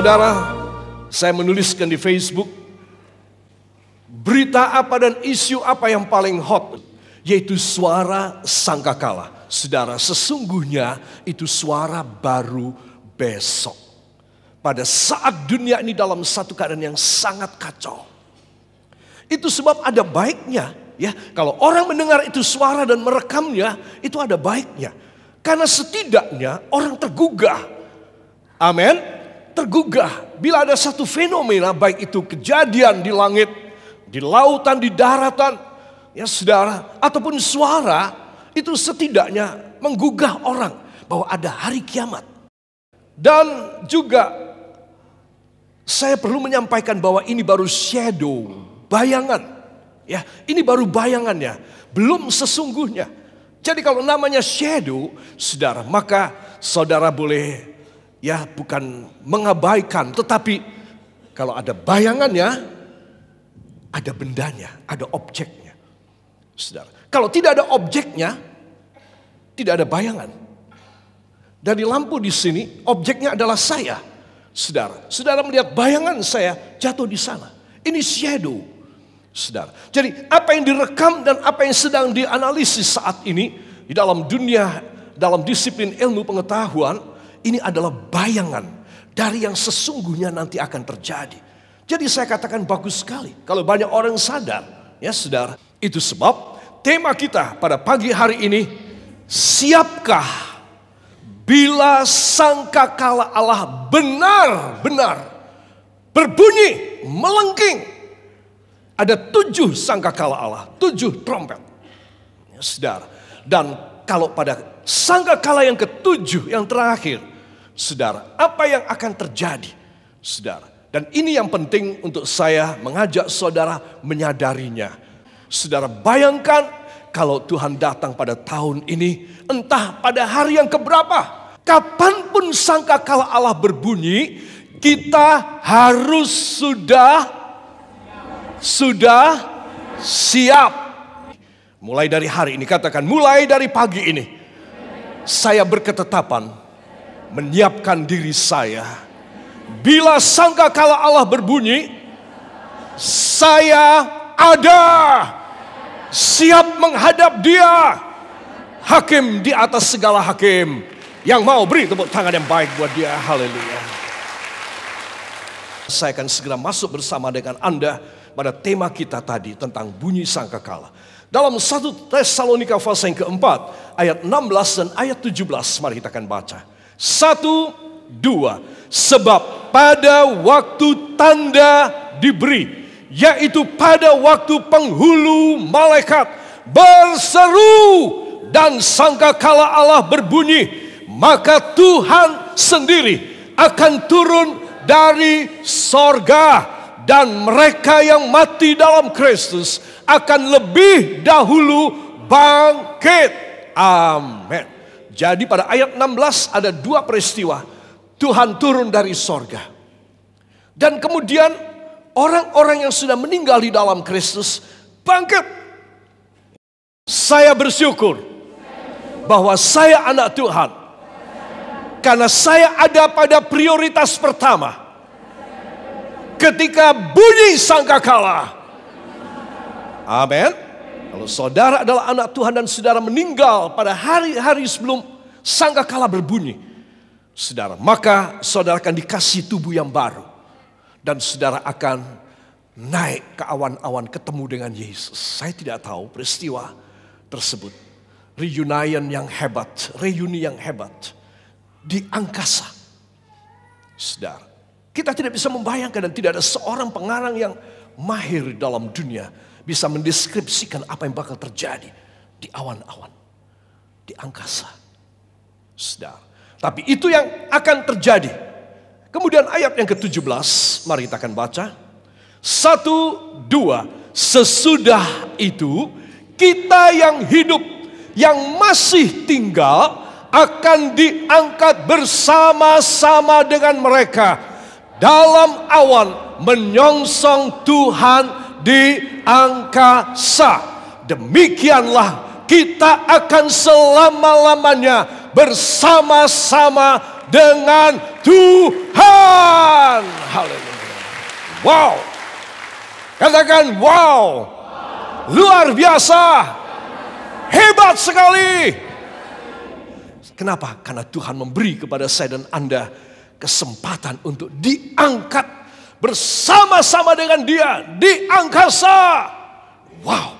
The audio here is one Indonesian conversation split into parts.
Saudara, saya menuliskan di Facebook berita apa dan isu apa yang paling hot yaitu suara sangkakala. Saudara, sesungguhnya itu suara baru besok. Pada saat dunia ini dalam satu keadaan yang sangat kacau. Itu sebab ada baiknya ya. Kalau orang mendengar itu suara dan merekamnya, itu ada baiknya. Karena setidaknya orang tergugah. Amin tergugah bila ada satu fenomena baik itu kejadian di langit, di lautan, di daratan, ya saudara, ataupun suara itu setidaknya menggugah orang bahwa ada hari kiamat. Dan juga saya perlu menyampaikan bahwa ini baru shadow, bayangan. Ya, ini baru bayangannya, belum sesungguhnya. Jadi kalau namanya shadow, saudara, maka saudara boleh ya bukan mengabaikan, tetapi kalau ada bayangannya, ada bendanya, ada objeknya. Saudara, kalau tidak ada objeknya, tidak ada bayangan. Dari lampu di sini, objeknya adalah saya. Saudara, saudara melihat bayangan saya jatuh di sana. Ini shadow. Saudara. Jadi apa yang direkam dan apa yang sedang dianalisis saat ini di dalam dunia dalam disiplin ilmu pengetahuan ini adalah bayangan dari yang sesungguhnya nanti akan terjadi. Jadi saya katakan bagus sekali kalau banyak orang sadar, ya saudara. Itu sebab tema kita pada pagi hari ini, siapkah bila sangkakala Allah benar-benar berbunyi, melengking. Ada tujuh sangkakala Allah, tujuh trompet. Ya, saudara, dan kalau pada sangkakala yang ketujuh, yang terakhir, saudara. Apa yang akan terjadi, saudara? Dan ini yang penting untuk saya mengajak saudara menyadarinya. Saudara bayangkan kalau Tuhan datang pada tahun ini, entah pada hari yang keberapa, kapanpun sangka kalau Allah berbunyi, kita harus sudah sudah siap. Mulai dari hari ini, katakan mulai dari pagi ini. Saya berketetapan menyiapkan diri saya. Bila sangka kala Allah berbunyi, saya ada siap menghadap dia. Hakim di atas segala hakim. Yang mau beri tepuk tangan yang baik buat dia. Haleluya. Saya akan segera masuk bersama dengan Anda pada tema kita tadi tentang bunyi sangka kala. Dalam satu Tesalonika pasal yang keempat, ayat 16 dan ayat 17, mari kita akan baca. Satu, dua. Sebab pada waktu tanda diberi, yaitu pada waktu penghulu malaikat berseru dan sangkakala Allah berbunyi, maka Tuhan sendiri akan turun dari sorga dan mereka yang mati dalam Kristus akan lebih dahulu bangkit. Amin. Jadi pada ayat 16 ada dua peristiwa. Tuhan turun dari sorga. Dan kemudian orang-orang yang sudah meninggal di dalam Kristus bangkit. Saya bersyukur bahwa saya anak Tuhan. Karena saya ada pada prioritas pertama. Ketika bunyi sangkakala. Amin. Kalau saudara adalah anak Tuhan dan saudara meninggal pada hari-hari sebelum sangka kala berbunyi, saudara, maka saudara akan dikasih tubuh yang baru. Dan saudara akan naik ke awan-awan ketemu dengan Yesus. Saya tidak tahu peristiwa tersebut. Reunion yang hebat, reuni yang hebat di angkasa. Saudara, kita tidak bisa membayangkan dan tidak ada seorang pengarang yang mahir dalam dunia bisa mendeskripsikan apa yang bakal terjadi di awan-awan, di angkasa. Sedang. Tapi itu yang akan terjadi. Kemudian ayat yang ke-17, mari kita akan baca. Satu, dua, sesudah itu kita yang hidup, yang masih tinggal akan diangkat bersama-sama dengan mereka dalam awan menyongsong Tuhan di angkasa. Demikianlah kita akan selama-lamanya bersama-sama dengan Tuhan. Haleluya. Wow. Katakan wow. Luar biasa. Hebat sekali. Kenapa? Karena Tuhan memberi kepada saya dan Anda kesempatan untuk diangkat bersama-sama dengan dia di angkasa. Wow.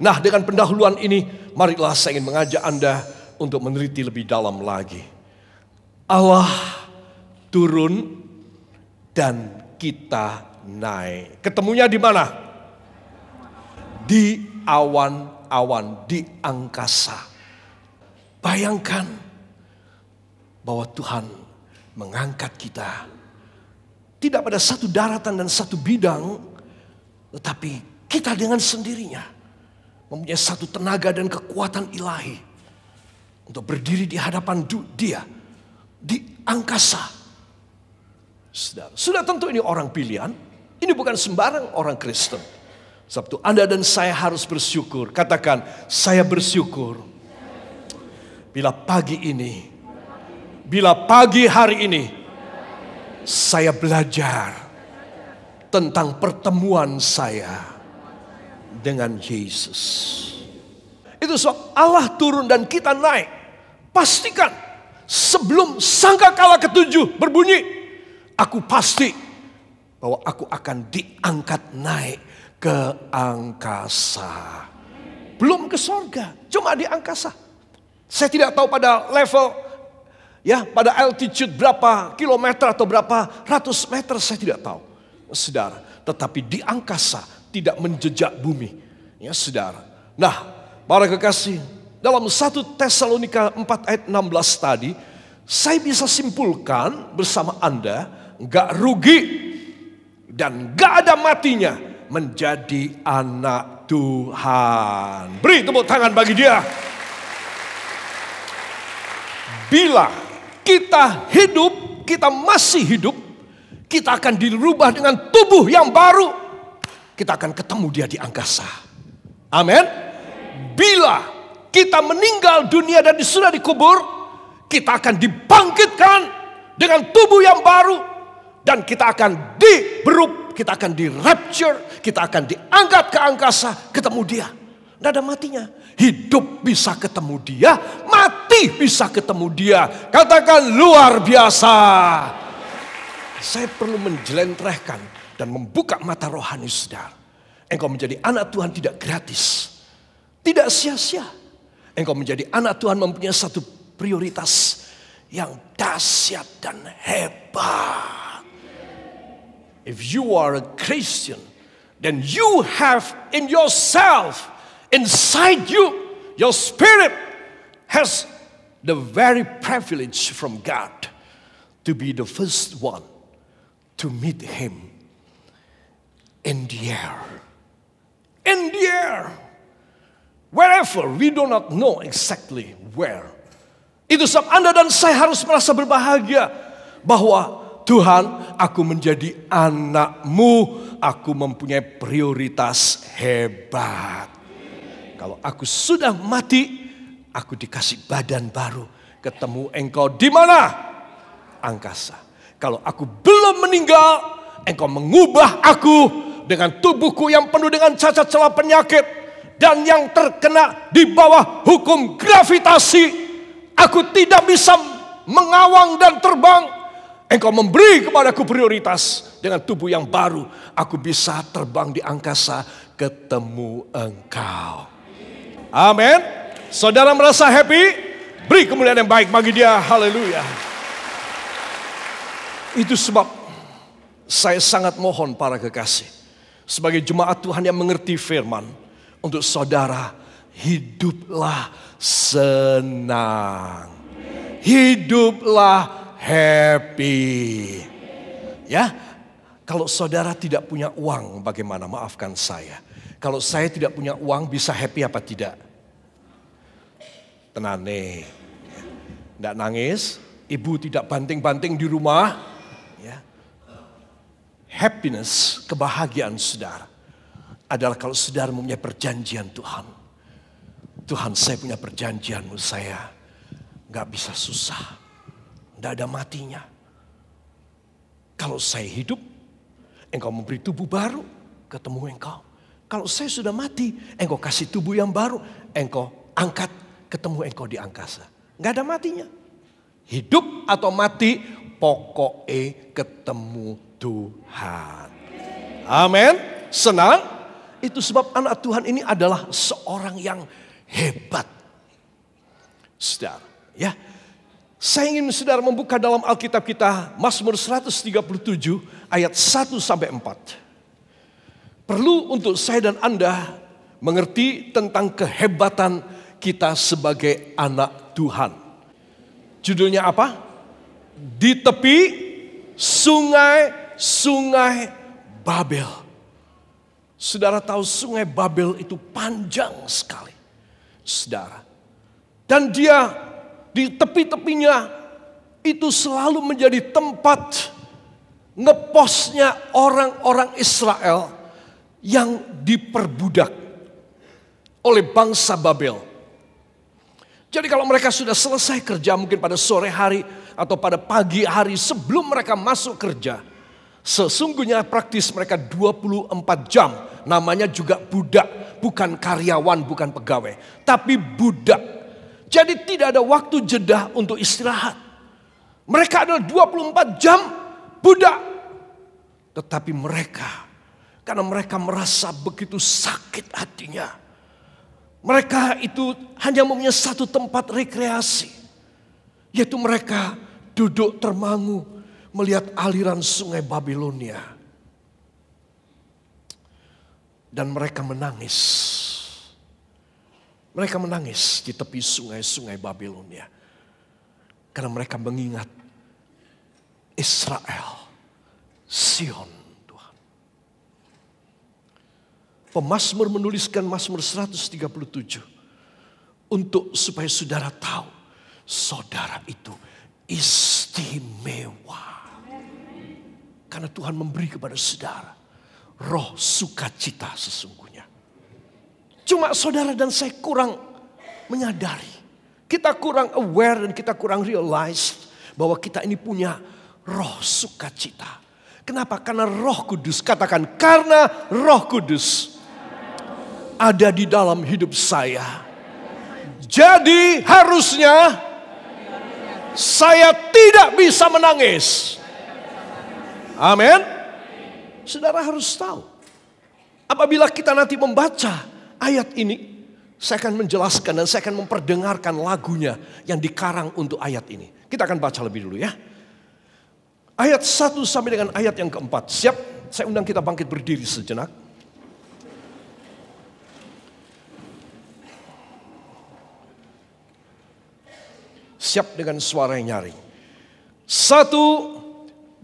Nah, dengan pendahuluan ini, marilah saya ingin mengajak Anda untuk meneliti lebih dalam lagi. Allah turun dan kita naik. Ketemunya di mana? Di awan-awan, di angkasa. Bayangkan bahwa Tuhan mengangkat kita tidak pada satu daratan dan satu bidang, tetapi kita dengan sendirinya mempunyai satu tenaga dan kekuatan ilahi untuk berdiri di hadapan dia di angkasa. Sudah, sudah tentu ini orang pilihan, ini bukan sembarang orang Kristen. Sabtu Anda dan saya harus bersyukur. Katakan, saya bersyukur. Bila pagi ini, bila pagi hari ini, saya belajar tentang pertemuan saya dengan Yesus. Itu sebab Allah turun dan kita naik. Pastikan sebelum sangka sangkakala ketujuh berbunyi, aku pasti bahwa aku akan diangkat naik ke angkasa. Belum ke sorga, cuma di angkasa. Saya tidak tahu pada level Ya, pada altitude berapa kilometer atau berapa ratus meter saya tidak tahu. Saudara, tetapi di angkasa tidak menjejak bumi. Ya, saudara. Nah, para kekasih, dalam satu Tesalonika 4 ayat 16 tadi, saya bisa simpulkan bersama Anda, nggak rugi dan gak ada matinya menjadi anak Tuhan. Beri tepuk tangan bagi dia. Bila kita hidup, kita masih hidup, kita akan dirubah dengan tubuh yang baru, kita akan ketemu dia di angkasa. Amin. Bila kita meninggal dunia dan sudah dikubur, kita akan dibangkitkan dengan tubuh yang baru dan kita akan diberup, kita akan di rapture, kita akan diangkat ke angkasa ketemu dia. Tidak ada matinya. Hidup bisa ketemu dia, mati bisa ketemu dia. Katakan luar biasa. Saya perlu menjelentrehkan dan membuka mata rohani saudara. Engkau menjadi anak Tuhan tidak gratis. Tidak sia-sia. Engkau menjadi anak Tuhan mempunyai satu prioritas yang dahsyat dan hebat. If you are a Christian, then you have in yourself Inside you, your spirit has the very privilege from God to be the first one to meet Him in the air. In the air. Wherever, we do not know exactly where. Itu sebab Anda dan saya harus merasa berbahagia bahwa Tuhan, aku menjadi anakmu, aku mempunyai prioritas hebat kalau aku sudah mati, aku dikasih badan baru. Ketemu engkau di mana? Angkasa. Kalau aku belum meninggal, engkau mengubah aku dengan tubuhku yang penuh dengan cacat celah penyakit dan yang terkena di bawah hukum gravitasi. Aku tidak bisa mengawang dan terbang. Engkau memberi kepadaku prioritas dengan tubuh yang baru. Aku bisa terbang di angkasa ketemu engkau. Amin. Saudara merasa happy? Beri kemuliaan yang baik bagi dia. Haleluya. Itu sebab saya sangat mohon para kekasih. Sebagai jemaat Tuhan yang mengerti firman. Untuk saudara hiduplah senang. Hiduplah happy. Ya, kalau saudara tidak punya uang bagaimana? Maafkan saya. Kalau saya tidak punya uang bisa happy apa tidak? Tenang nih, Tidak nangis, ibu tidak banting-banting di rumah. Ya. Happiness, kebahagiaan saudara adalah kalau saudara mempunyai perjanjian Tuhan. Tuhan saya punya perjanjianmu saya. nggak bisa susah. Gak ada matinya. Kalau saya hidup, engkau memberi tubuh baru ketemu engkau. Kalau saya sudah mati, engkau kasih tubuh yang baru, engkau angkat, ketemu engkau di angkasa. Nggak ada matinya. Hidup atau mati, pokoknya ketemu Tuhan. Amin. Senang? Itu sebab anak Tuhan ini adalah seorang yang hebat. Saudara, ya. Saya ingin saudara membuka dalam Alkitab kita Mazmur 137 ayat 1 sampai 4 perlu untuk saya dan Anda mengerti tentang kehebatan kita sebagai anak Tuhan. Judulnya apa? Di tepi sungai-sungai Babel. Saudara tahu sungai Babel itu panjang sekali. Saudara. Dan dia di tepi-tepinya itu selalu menjadi tempat ngeposnya orang-orang Israel yang diperbudak oleh bangsa Babel. Jadi kalau mereka sudah selesai kerja mungkin pada sore hari atau pada pagi hari sebelum mereka masuk kerja. Sesungguhnya praktis mereka 24 jam namanya juga budak. Bukan karyawan, bukan pegawai. Tapi budak. Jadi tidak ada waktu jeda untuk istirahat. Mereka adalah 24 jam budak. Tetapi mereka karena mereka merasa begitu sakit hatinya. Mereka itu hanya mempunyai satu tempat rekreasi. Yaitu mereka duduk termangu melihat aliran sungai Babilonia. Dan mereka menangis. Mereka menangis di tepi sungai-sungai Babilonia. Karena mereka mengingat Israel, Sion, Pemasmur menuliskan Masmur 137 untuk supaya saudara tahu saudara itu istimewa. Karena Tuhan memberi kepada saudara roh sukacita sesungguhnya. Cuma saudara dan saya kurang menyadari. Kita kurang aware dan kita kurang realize bahwa kita ini punya roh sukacita. Kenapa? Karena roh kudus. Katakan karena roh kudus ada di dalam hidup saya. Jadi harusnya saya tidak bisa menangis. Amin. Saudara harus tahu. Apabila kita nanti membaca ayat ini, saya akan menjelaskan dan saya akan memperdengarkan lagunya yang dikarang untuk ayat ini. Kita akan baca lebih dulu ya. Ayat 1 sampai dengan ayat yang keempat. Siap? Saya undang kita bangkit berdiri sejenak. Siap dengan suara yang nyaring. Satu,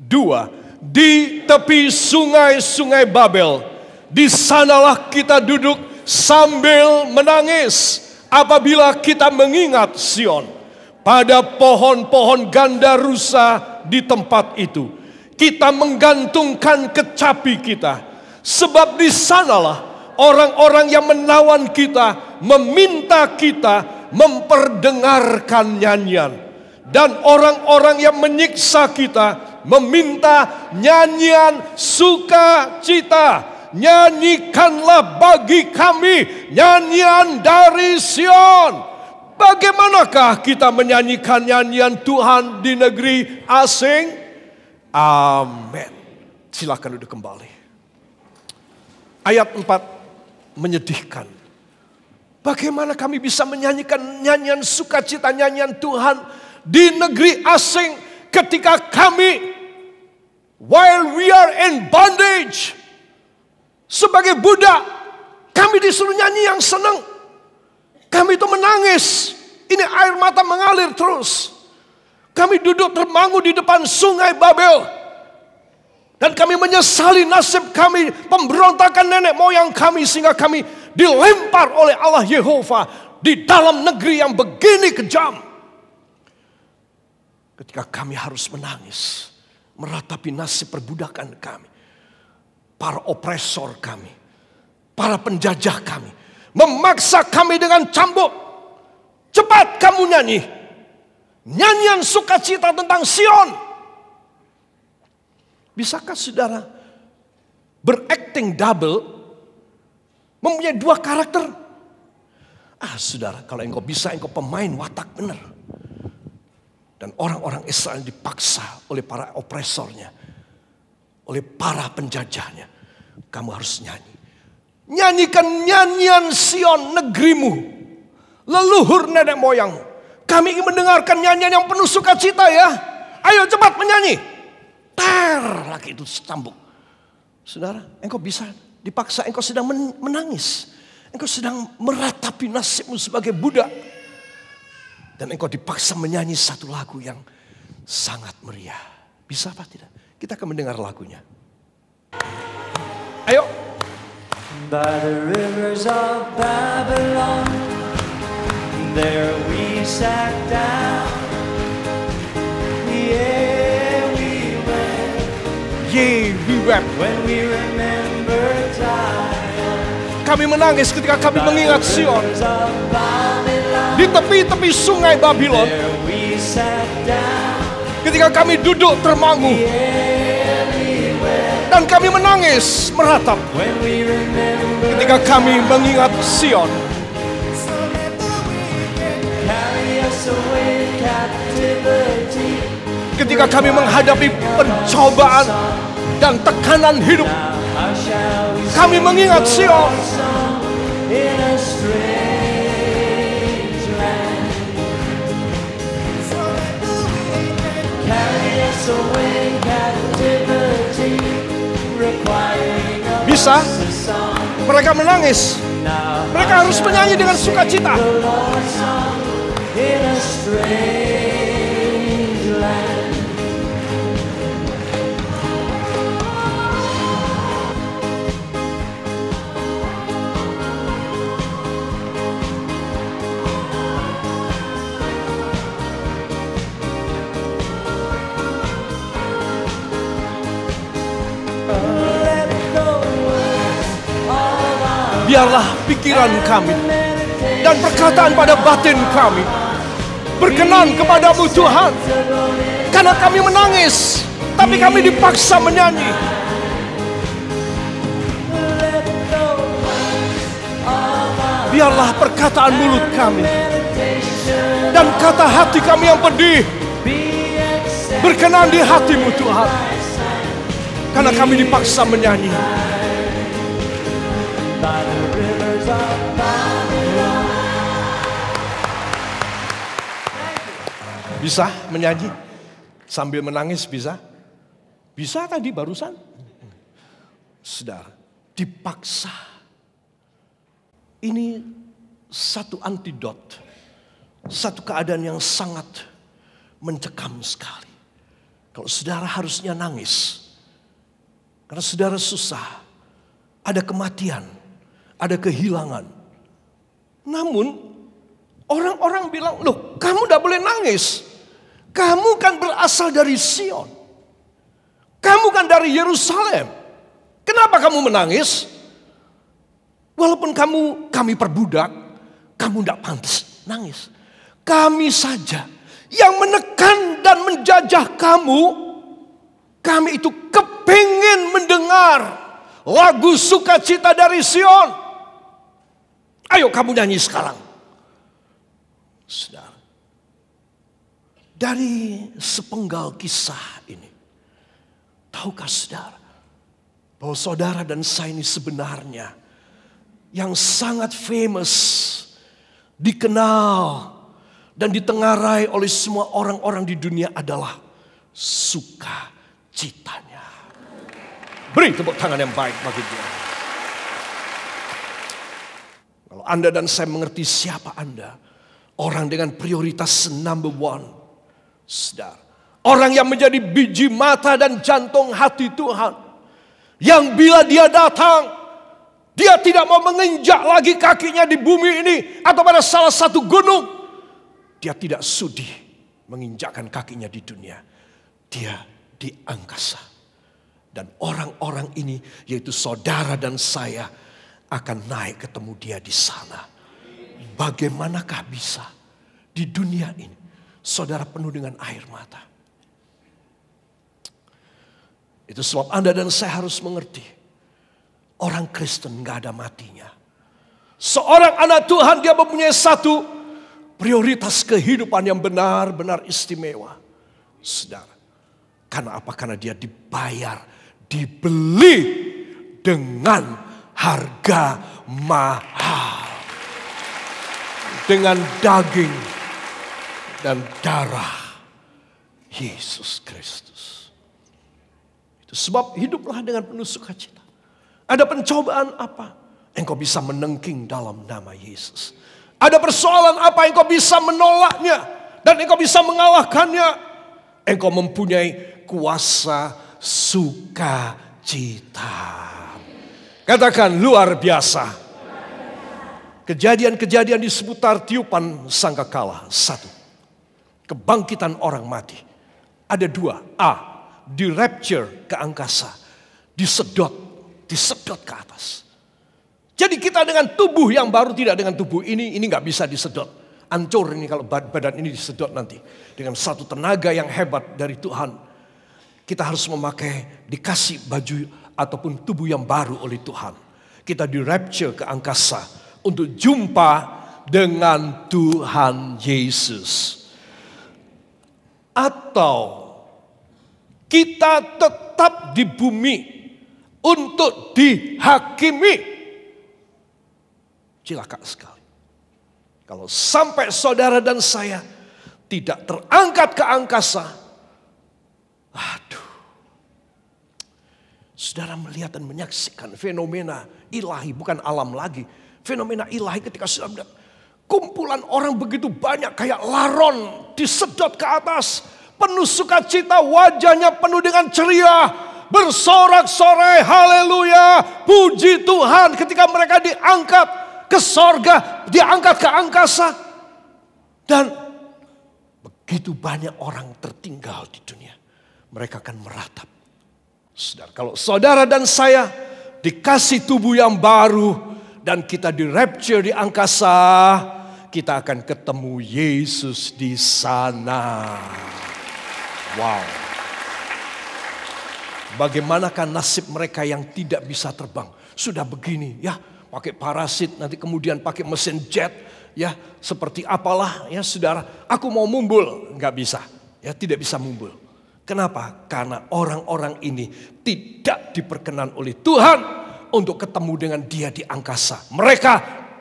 dua. Di tepi sungai-sungai Babel. Di sanalah kita duduk sambil menangis. Apabila kita mengingat Sion. Pada pohon-pohon ganda rusa di tempat itu. Kita menggantungkan kecapi kita. Sebab di sanalah orang-orang yang menawan kita, meminta kita memperdengarkan nyanyian. Dan orang-orang yang menyiksa kita meminta nyanyian sukacita. Nyanyikanlah bagi kami nyanyian dari Sion. Bagaimanakah kita menyanyikan nyanyian Tuhan di negeri asing? Amin. Silakan duduk kembali. Ayat 4 menyedihkan. Bagaimana kami bisa menyanyikan nyanyian sukacita, nyanyian Tuhan di negeri asing ketika kami while we are in bondage sebagai budak kami disuruh nyanyi yang senang. Kami itu menangis. Ini air mata mengalir terus. Kami duduk termangu di depan sungai Babel. Dan kami menyesali nasib kami, pemberontakan nenek moyang kami sehingga kami dilempar oleh Allah Yehova di dalam negeri yang begini kejam. Ketika kami harus menangis, meratapi nasib perbudakan kami, para opresor kami, para penjajah kami, memaksa kami dengan cambuk. Cepat kamu nyanyi. Nyanyian sukacita tentang Sion. Bisakah saudara berakting double Mempunyai dua karakter. Ah saudara, kalau engkau bisa engkau pemain watak benar. Dan orang-orang Israel dipaksa oleh para opresornya. Oleh para penjajahnya. Kamu harus nyanyi. Nyanyikan nyanyian Sion negerimu. Leluhur nenek moyang. Kami ingin mendengarkan nyanyian yang penuh sukacita ya. Ayo cepat menyanyi. Ter, laki itu setambuk. Saudara, engkau bisa dipaksa engkau sedang menangis. Engkau sedang meratapi nasibmu sebagai budak. Dan engkau dipaksa menyanyi satu lagu yang sangat meriah. Bisa apa tidak? Kita akan mendengar lagunya. Ayo. By the rivers of Babylon, there we sat down. Yeah, we wept. Yeah, we wept. When we remember kami menangis ketika kami mengingat Sion. Di tepi-tepi sungai Babylon. Ketika kami duduk termangu. Dan kami menangis meratap. Ketika kami mengingat Sion. Ketika kami menghadapi pencobaan dan tekanan hidup kami mengingat Sion. Bisa mereka menangis. Mereka harus menyanyi dengan sukacita. sadarlah pikiran kami dan perkataan pada batin kami berkenan kepadamu Tuhan. Karena kami menangis, tapi kami dipaksa menyanyi. Biarlah perkataan mulut kami dan kata hati kami yang pedih berkenan di hatimu Tuhan. Karena kami dipaksa menyanyi. Bisa menyanyi sambil menangis bisa? Bisa tadi barusan? Saudara, dipaksa. Ini satu antidot. Satu keadaan yang sangat mencekam sekali. Kalau saudara harusnya nangis. Karena saudara susah. Ada kematian. Ada kehilangan. Namun orang-orang bilang, loh kamu tidak boleh nangis. Kamu kan berasal dari Sion. Kamu kan dari Yerusalem. Kenapa kamu menangis? Walaupun kamu kami perbudak, kamu tidak pantas nangis. Kami saja yang menekan dan menjajah kamu, kami itu kepingin mendengar lagu sukacita dari Sion. Ayo kamu nyanyi sekarang. Saudara. Dari sepenggal kisah ini, tahukah saudara bahwa saudara dan saya ini sebenarnya yang sangat famous, dikenal, dan ditengarai oleh semua orang-orang di dunia adalah sukacitanya. Beri tepuk tangan yang baik bagi dia. Kalau Anda dan saya mengerti siapa Anda, orang dengan prioritas number one, Sedar. orang yang menjadi biji mata dan jantung hati Tuhan. Yang bila dia datang, dia tidak mau menginjak lagi kakinya di bumi ini atau pada salah satu gunung. Dia tidak sudi menginjakkan kakinya di dunia. Dia di angkasa. Dan orang-orang ini yaitu saudara dan saya akan naik ketemu dia di sana. Bagaimanakah bisa di dunia ini saudara penuh dengan air mata. Itu sebab Anda dan saya harus mengerti. Orang Kristen gak ada matinya. Seorang anak Tuhan dia mempunyai satu prioritas kehidupan yang benar-benar istimewa. Saudara. Karena apa? Karena dia dibayar, dibeli dengan harga mahal. Dengan daging dan darah Yesus Kristus. Itu sebab hiduplah dengan penuh sukacita. Ada pencobaan apa? Engkau bisa menengking dalam nama Yesus. Ada persoalan apa? Engkau bisa menolaknya. Dan engkau bisa mengalahkannya. Engkau mempunyai kuasa sukacita. Katakan luar biasa. Kejadian-kejadian di seputar tiupan sangka kalah. Satu. Kebangkitan orang mati. Ada dua. A. Di rapture ke angkasa. Disedot. Disedot ke atas. Jadi kita dengan tubuh yang baru tidak dengan tubuh ini. Ini nggak bisa disedot. Ancur ini kalau badan ini disedot nanti. Dengan satu tenaga yang hebat dari Tuhan. Kita harus memakai dikasih baju ataupun tubuh yang baru oleh Tuhan. Kita di rapture ke angkasa untuk jumpa dengan Tuhan Yesus atau kita tetap di bumi untuk dihakimi. Cilaka sekali. Kalau sampai saudara dan saya tidak terangkat ke angkasa, aduh. Saudara melihat dan menyaksikan fenomena ilahi, bukan alam lagi. Fenomena ilahi ketika saudara Kumpulan orang begitu banyak kayak laron disedot ke atas. Penuh sukacita wajahnya penuh dengan ceria. Bersorak-sorai haleluya. Puji Tuhan ketika mereka diangkat ke sorga. Diangkat ke angkasa. Dan begitu banyak orang tertinggal di dunia. Mereka akan meratap. Saudara, kalau saudara dan saya dikasih tubuh yang baru dan kita di rapture di angkasa, kita akan ketemu Yesus di sana. Wow. Bagaimanakah nasib mereka yang tidak bisa terbang? Sudah begini ya, pakai parasit nanti kemudian pakai mesin jet ya, seperti apalah ya Saudara, aku mau mumbul, nggak bisa. Ya, tidak bisa mumbul. Kenapa? Karena orang-orang ini tidak diperkenan oleh Tuhan untuk ketemu dengan dia di angkasa. Mereka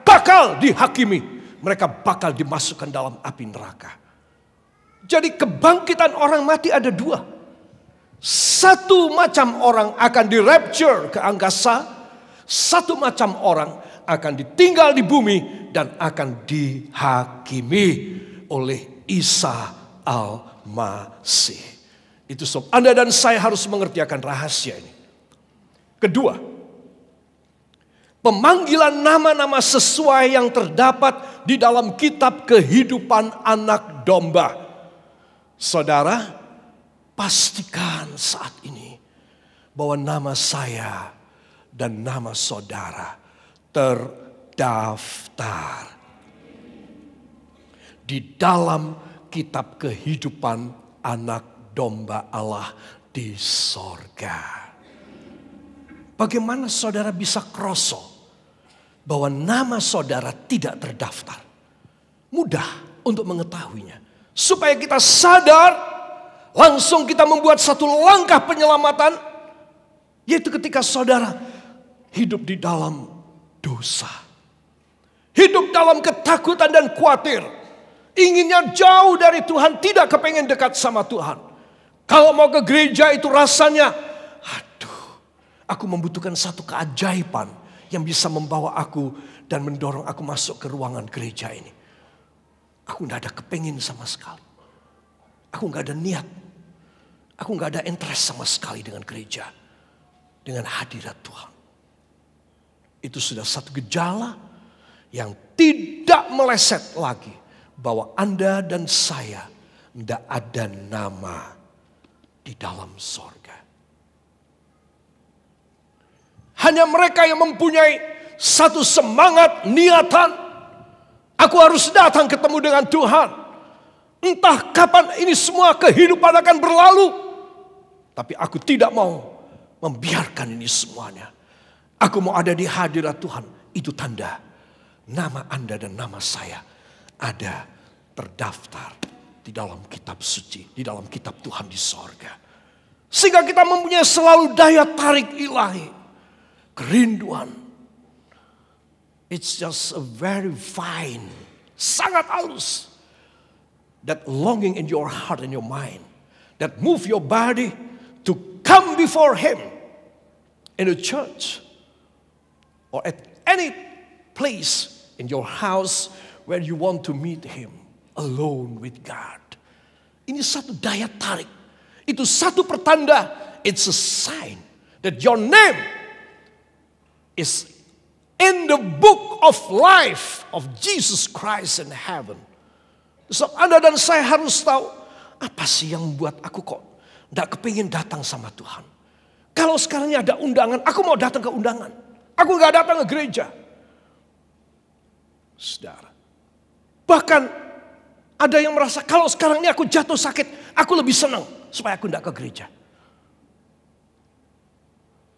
bakal dihakimi mereka bakal dimasukkan dalam api neraka. Jadi kebangkitan orang mati ada dua. Satu macam orang akan di rapture ke angkasa, satu macam orang akan ditinggal di bumi dan akan dihakimi oleh Isa Al-Masih. Itu sob. Anda dan saya harus mengerti akan rahasia ini. Kedua, Pemanggilan nama-nama sesuai yang terdapat di dalam kitab kehidupan anak domba. Saudara, pastikan saat ini bahwa nama saya dan nama saudara terdaftar di dalam kitab kehidupan anak domba Allah di sorga. Bagaimana saudara bisa krosok bahwa nama saudara tidak terdaftar. Mudah untuk mengetahuinya. Supaya kita sadar, langsung kita membuat satu langkah penyelamatan. Yaitu ketika saudara hidup di dalam dosa. Hidup dalam ketakutan dan khawatir. Inginnya jauh dari Tuhan, tidak kepengen dekat sama Tuhan. Kalau mau ke gereja itu rasanya, aduh, aku membutuhkan satu keajaiban yang bisa membawa aku dan mendorong aku masuk ke ruangan gereja ini. Aku nggak ada kepingin sama sekali. Aku nggak ada niat. Aku nggak ada interest sama sekali dengan gereja, dengan hadirat Tuhan. Itu sudah satu gejala yang tidak meleset lagi bahwa Anda dan saya tidak ada nama di dalam sorga. Hanya mereka yang mempunyai satu semangat, niatan. Aku harus datang ketemu dengan Tuhan. Entah kapan ini semua kehidupan akan berlalu. Tapi aku tidak mau membiarkan ini semuanya. Aku mau ada di hadirat Tuhan. Itu tanda. Nama Anda dan nama saya ada terdaftar di dalam kitab suci, di dalam kitab Tuhan di sorga. Sehingga kita mempunyai selalu daya tarik ilahi kerinduan. It's just a very fine, sangat halus. That longing in your heart and your mind that move your body to come before Him in a church or at any place in your house where you want to meet Him alone with God. Ini satu daya tarik. Itu satu pertanda. It's a sign that your name is in the book of life of Jesus Christ in heaven. so, Anda dan saya harus tahu apa sih yang buat aku kok tidak kepingin datang sama Tuhan. Kalau sekarang ini ada undangan, aku mau datang ke undangan. Aku nggak datang ke gereja. Saudara. Bahkan ada yang merasa kalau sekarang ini aku jatuh sakit, aku lebih senang supaya aku tidak ke gereja.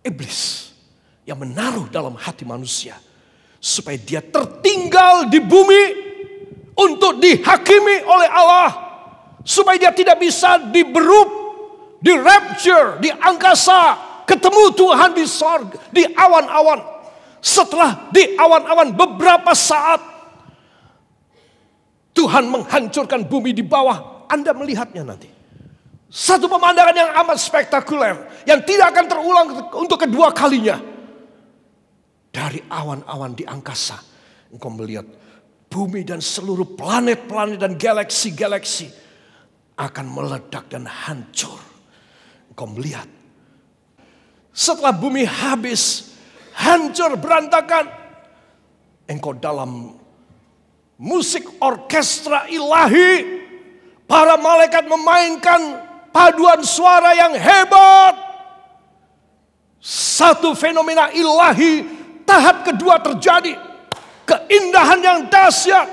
Iblis yang menaruh dalam hati manusia. Supaya dia tertinggal di bumi untuk dihakimi oleh Allah. Supaya dia tidak bisa diberup, di rapture, di angkasa. Ketemu Tuhan di sorga, di awan-awan. Setelah di awan-awan beberapa saat. Tuhan menghancurkan bumi di bawah. Anda melihatnya nanti. Satu pemandangan yang amat spektakuler. Yang tidak akan terulang untuk kedua kalinya dari awan-awan di angkasa. Engkau melihat bumi dan seluruh planet-planet dan galaksi-galaksi akan meledak dan hancur. Engkau melihat setelah bumi habis, hancur berantakan. Engkau dalam musik orkestra ilahi, para malaikat memainkan paduan suara yang hebat. Satu fenomena ilahi Tahap kedua terjadi. Keindahan yang dahsyat.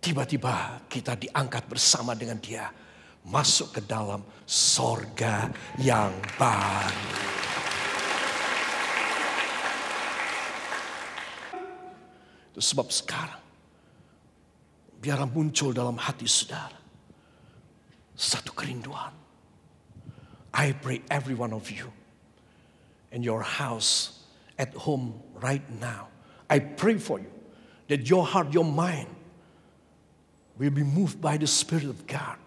Tiba-tiba kita diangkat bersama dengan dia. Masuk ke dalam sorga yang baru. Itu sebab sekarang. Biar muncul dalam hati saudara. Satu kerinduan. I pray every one of you And your house at home right now. I pray for you that your heart, your mind will be moved by the Spirit of God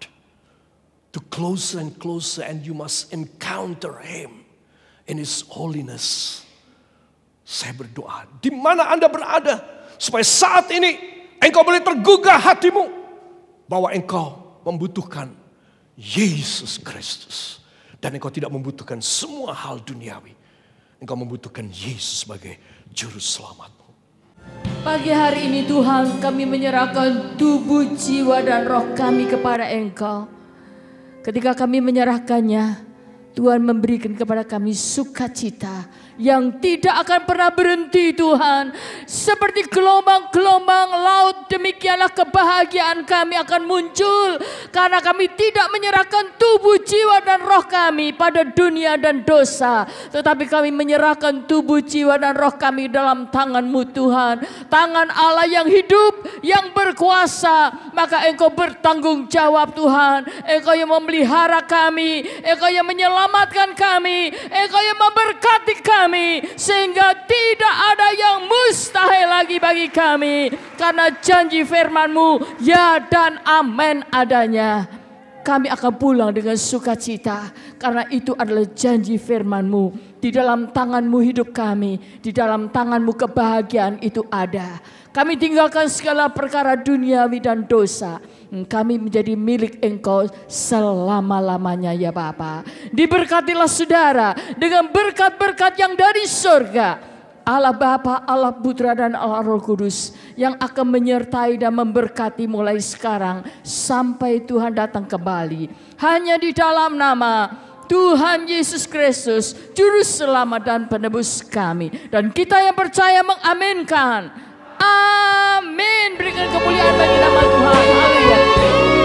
to closer and closer, and you must encounter Him in His holiness. Saya berdoa, di mana Anda berada, supaya saat ini engkau boleh tergugah hatimu bahwa engkau membutuhkan Yesus Kristus, dan engkau tidak membutuhkan semua hal duniawi Engkau membutuhkan Yesus sebagai juru selamatmu. Pagi hari ini Tuhan kami menyerahkan tubuh, jiwa, dan roh kami kepada Engkau. Ketika kami menyerahkannya, Tuhan memberikan kepada kami sukacita yang tidak akan pernah berhenti Tuhan. Seperti gelombang-gelombang laut demikianlah kebahagiaan kami akan muncul. Karena kami tidak menyerahkan tubuh, jiwa dan roh kami pada dunia dan dosa. Tetapi kami menyerahkan tubuh, jiwa dan roh kami dalam tanganmu Tuhan. Tangan Allah yang hidup, yang berkuasa. Maka engkau bertanggung jawab Tuhan. Engkau yang memelihara kami. Engkau yang menyelamatkan menyelamatkan kami. Engkau yang memberkati kami. Sehingga tidak ada yang mustahil lagi bagi kami. Karena janji firmanmu ya dan amin adanya kami akan pulang dengan sukacita karena itu adalah janji firmanMu. mu di dalam tanganmu hidup kami. Di dalam tanganmu kebahagiaan itu ada. Kami tinggalkan segala perkara duniawi dan dosa. Hmm, kami menjadi milik engkau selama-lamanya ya Bapa. Diberkatilah saudara dengan berkat-berkat yang dari surga. Allah Bapa, Allah Putra dan Allah Roh Kudus yang akan menyertai dan memberkati mulai sekarang sampai Tuhan datang kembali. Hanya di dalam nama Tuhan Yesus Kristus, Juru Selamat dan Penebus kami. Dan kita yang percaya mengaminkan. Amin. Berikan kemuliaan bagi nama Tuhan. Amin.